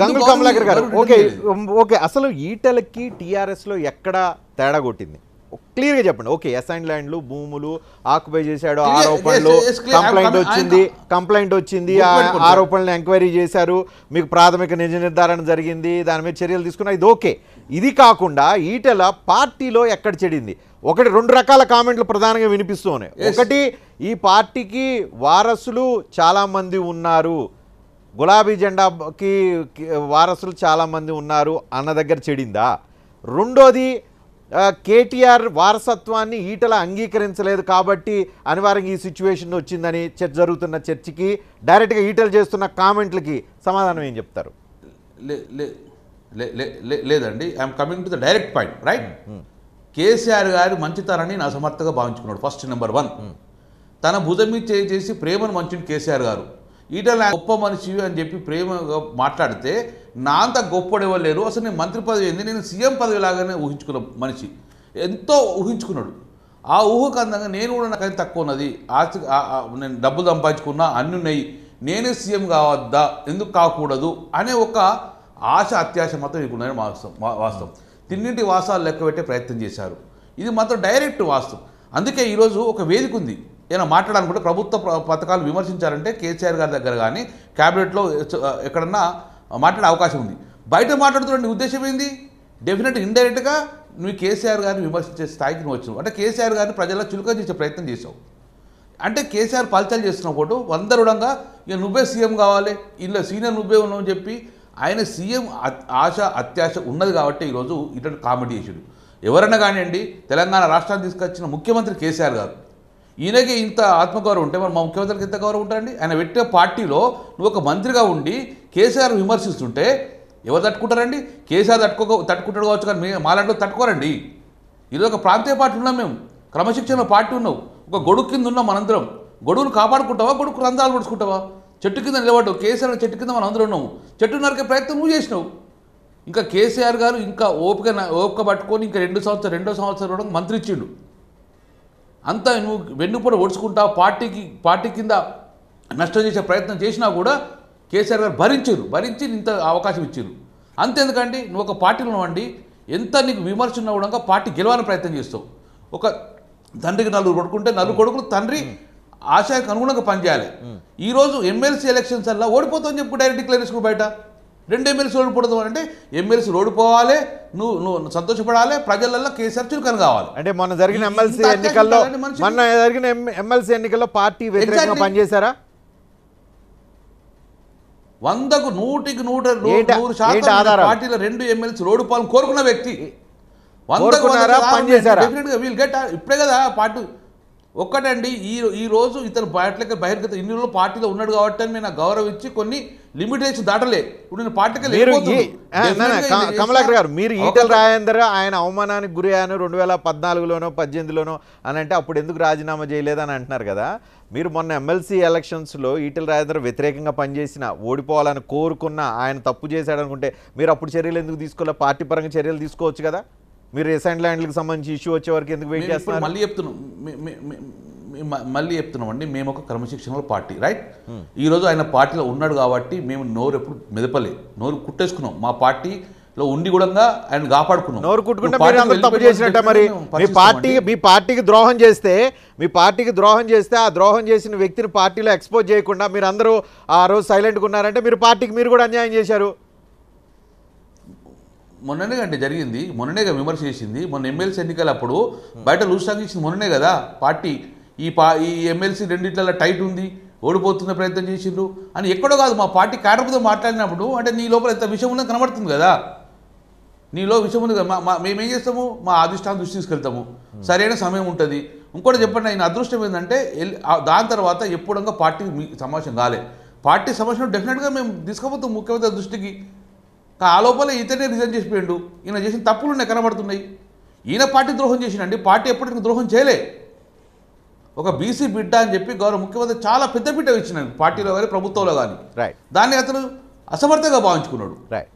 గంగుల కమలాకర్ గారు okay okay అసలు ఈటలకి టీఆర్ఎస్లో ఎక్కడ తేడా కొట్టింది క్లియర్గా చెప్పండి ఓకే అసైన్ ల్యాండ్లు భూములు ఆక్యుపై చేశాడు ఆరోపణలు కంప్లైంట్ వచ్చింది కంప్లైంట్ వచ్చింది ఆరోపణలు ఎంక్వైరీ చేశారు మీకు ప్రాథమిక నిజ నిర్ధారణ జరిగింది దాని మీద చర్యలు తీసుకున్నా ఇది ఓకే ఇది కాకుండా ఈటెల పార్టీలో ఎక్కడ చెడింది ఒకటి రెండు రకాల కామెంట్లు ప్రధానంగా వినిపిస్తూ ఒకటి ఈ పార్టీకి వారసులు చాలామంది ఉన్నారు గులాబీ జెండాకి వారసులు చాలామంది ఉన్నారు అన్న దగ్గర చెడిందా రెండోది కేటీఆర్ వారసత్వాన్ని ఈటల అంగీకరించలేదు కాబట్టి అనివార్యంగా ఈ సిచ్యువేషన్ వచ్చిందని చర్చ జరుగుతున్న చర్చకి డైరెక్ట్గా ఈటలు చేస్తున్న కామెంట్లకి సమాధానం ఏం చెప్తారు లేదండి I'm coming to the direct point right KCR గారు మంచితనాన్ని నా సమర్థగా భావించుకున్నాడు ఫస్ట్ నెంబర్ వన్ తన భుజం మీద చేసి ప్రేమను మంచుని కేసీఆర్ గారు ఈటల గొప్ప మనిషి అని చెప్పి ప్రేమగా మాట్లాడితే నా అంత గొప్పడేవాళ్ళు అసలు నేను మంత్రి పదవి ఏంది నేను సీఎం పదవి లాగానే ఊహించుకున్న మనిషి ఎంతో ఊహించుకున్నాడు ఆ ఊహకు అందంగా నేను కూడా నాకైతే తక్కువ ఉన్నది ఆస్తి నేను డబ్బులు సంపాదించుకున్నా అన్ని ఉన్నాయి నేనే సీఎం కావద్దా ఎందుకు కాకూడదు అనే ఒక ఆశ అత్యాశ మాత్రం మీకున్నది వాస్తవం వాస్తవం తిన్నింటి వాసాలు లెక్కబెట్టే ప్రయత్నం చేశారు ఇది మాత్రం డైరెక్ట్ వాస్తవం అందుకే ఈరోజు ఒక వేదిక ఉంది ఏమైనా మాట్లాడాలనుకుంటే ప్రభుత్వ పథకాలు విమర్శించారంటే కేసీఆర్ గారి దగ్గర కానీ క్యాబినెట్లో ఎక్కడన్నా మాట్లాడే అవకాశం ఉంది బయట మాట్లాడుతున్న ఉద్దేశం ఏంది డెఫినెట్ ఇండైరెక్ట్గా నువ్వు కేసీఆర్ గారిని విమర్శించే స్థాయికి నువ్వు వచ్చినావు అంటే కేసీఆర్ గారిని ప్రజల్లో చులుక చేసే ప్రయత్నం చేసావు అంటే కేసీఆర్ పలచలు చేస్తున్నప్పుడు వందరుడంగా ఇక నువ్వే సీఎం కావాలి ఇందులో సీనియర్ నువ్వే ఉన్నావు అని చెప్పి ఆయన సీఎం ఆశ అత్యాశ ఉన్నది కాబట్టి ఈరోజు ఇటు కామెడీ చేసాడు ఎవరైనా కానివ్వండి తెలంగాణ రాష్ట్రాన్ని తీసుకొచ్చిన ముఖ్యమంత్రి కేసీఆర్ గారు ఈయనకి ఇంత ఆత్మగౌరవం ఉంటే మరి మా ముఖ్యమంత్రికి ఇంత గౌరవం ఉంటారండి ఆయన పెట్టే పార్టీలో నువ్వు ఒక మంత్రిగా ఉండి కేసీఆర్ విమర్శిస్తుంటే ఎవరు తట్టుకుంటారండి కేసీఆర్ తట్టుకో తట్టుకుంటాడు కావచ్చు కానీ మాలాంటి తట్టుకోరండి ఇది ఒక ప్రాంతీయ పార్టీ ఉన్నాం మేము క్రమశిక్షణలో పార్టీ ఉన్నావు ఒక గొడుగు కింద ఉన్నాం మనందరం గొడుగును కాపాడుకుంటావా గొడుగు రంధాలు పడుచుకుంటావా చెట్టు కింద నిలబడ్డావు కేసీఆర్ చెట్టు కింద మనం అందరూ ఉన్నాము చెట్టు నరికే ప్రయత్నం నువ్వు చేసినావు ఇంకా కేసీఆర్ గారు ఇంకా ఓపిక ఓపిక పట్టుకొని ఇంకా రెండు సంవత్సరం రెండో సంవత్సరం మంత్రి ఇచ్చిండు అంతా నువ్వు వెన్నుపూట ఒడుచుకుంటా పార్టీకి పార్టీ కింద నష్టం చేసే ప్రయత్నం చేసినా కూడా కేసీఆర్ గారు భరించారు భరించి ఇంత అవకాశం ఇచ్చారు అంతేందుకండి నువ్వు ఒక పార్టీలో ఉండి ఎంత నీకు విమర్శ ఉన్నా కూడా పార్టీ గెలవాలని ప్రయత్నం చేస్తావు ఒక తండ్రికి నలుగురు కొడుకుంటే నలుగురు కొడుకులు తండ్రి ఆశకు అనుగుణంగా పనిచేయాలి ఈరోజు ఎమ్మెల్సీ ఎలక్షన్స్ అలా ఓడిపోతామని చెప్పు డైరెక్ట్ డిక్లరేషన్ బయట రెండు ఎమ్మెల్సీ ఓడిపోవడం అంటే రోడ్డు ఓడిపోవాలి నువ్వు నువ్వు సంతోషపడాలి ప్రజలలో కేసీఆర్ చురుకని కావాలి అంటే మొన్న జరిగిన ఎమ్మెల్సీ ఎన్నికల్లో మొన్న జరిగిన ఎమ్మెల్సీ ఎన్నికల్లో పార్టీ వ్యతిరేకంగా పనిచేశారా వందకు నూటికి నూట నూరు శాతం పార్టీలో రెండు రోడ్డు ఓడిపోవాలని కోరుకున్న వ్యక్తి వందకు ఇప్పుడే కదా పార్టీ ఒక్కటండి ఈ ఈ రోజు ఇతను బయటకి బహిర్గత ఇన్ని రోజులు పార్టీలో ఉన్నాడు కాబట్టి అని నేను గౌరవించి కొన్ని లిమిటేషన్ దాటలే ఇప్పుడు నేను పార్టీకి కమలాకర్ గారు మీరు ఈటలు రాజేందర్ ఆయన అవమానానికి గురి అయ్యాను రెండు వేల పద్నాలుగులోనో పద్దెనిమిదిలోనో అని అంటే అప్పుడు ఎందుకు రాజీనామా చేయలేదని అంటున్నారు కదా మీరు మొన్న ఎమ్మెల్సీ ఎలక్షన్స్లో ఈటల రాజేందర్ వ్యతిరేకంగా పనిచేసిన ఓడిపోవాలని కోరుకున్న ఆయన తప్పు చేశాడనుకుంటే మీరు అప్పుడు చర్యలు ఎందుకు తీసుకోలే పార్టీ పరంగా చర్యలు తీసుకోవచ్చు కదా మీరు రీసెంట్ ల్యాండ్లకు సంబంధించి ఇష్యూ వచ్చే వరకు ఎందుకు వెయిట్ చేస్తారు మళ్ళీ చెప్తున్నాం మళ్ళీ చెప్తున్నామండి మేము ఒక క్రమశిక్షణలో పార్టీ రైట్ hmm. ఈరోజు ఆయన పార్టీలో ఉన్నాడు కాబట్టి మేము నోరు ఎప్పుడు మెదపలే నోరు కుట్టేసుకున్నాం మా లో ఉండి కూడా ఆయన కాపాడుకున్నాం నోరు కుట్టుకుంటే మరి మీ పార్టీ మీ పార్టీకి ద్రోహం చేస్తే మీ పార్టీకి ద్రోహం చేస్తే ఆ ద్రోహం చేసిన వ్యక్తిని పార్టీలో ఎక్స్పోజ్ చేయకుండా మీరు అందరూ ఆ రోజు సైలెంట్గా ఉన్నారంటే మీరు పార్టీకి మీరు కూడా అన్యాయం చేశారు మొన్ననే అంటే జరిగింది మొన్ననే విమర్శ చేసింది మొన్న ఎమ్మెల్సీ అప్పుడు బయట లూజ్ టాక్ ఇచ్చింది మొన్ననే కదా పార్టీ ఈ పా ఈ ఎమ్మెల్సీ రెండిట్ల టైట్ ఉంది ఓడిపోతున్న ప్రయత్నం చేసిండ్రు అని ఎక్కడో కాదు మా పార్టీ క్యాడర్తో మాట్లాడినప్పుడు అంటే నీ లోపల ఎంత విషయం ఉన్నది కనబడుతుంది కదా నీలో విషయం ఉంది కదా మా మేమేం చేస్తాము మా అధిష్టానం దృష్టి తీసుకెళ్తాము సరైన సమయం ఉంటుంది ఇంకోటి చెప్పండి ఆయన అదృష్టం ఏంటంటే దాని తర్వాత ఎప్పుడంగా పార్టీకి సమావేశం కాలే పార్టీ సమావేశం డెఫినెట్గా మేము తీసుకోబోతాం ముఖ్యమంత్రి దృష్టికి ఆ లోపల ఇతనే రిజైన్ చేసిపోయిండు ఈయన చేసిన తప్పులు ఉన్నాయి కనబడుతున్నాయి ఈయన పార్టీ ద్రోహం చేసినండి పార్టీ ఎప్పటికీ ద్రోహం చేయలే ఒక బీసీ బిడ్డ అని చెప్పి గౌరవ ముఖ్యమంత్రి చాలా పెద్ద బిడ్డ ఇచ్చినాడు పార్టీలో కానీ ప్రభుత్వంలో కానీ దాన్ని అతను అసమర్థంగా భావించుకున్నాడు రైట్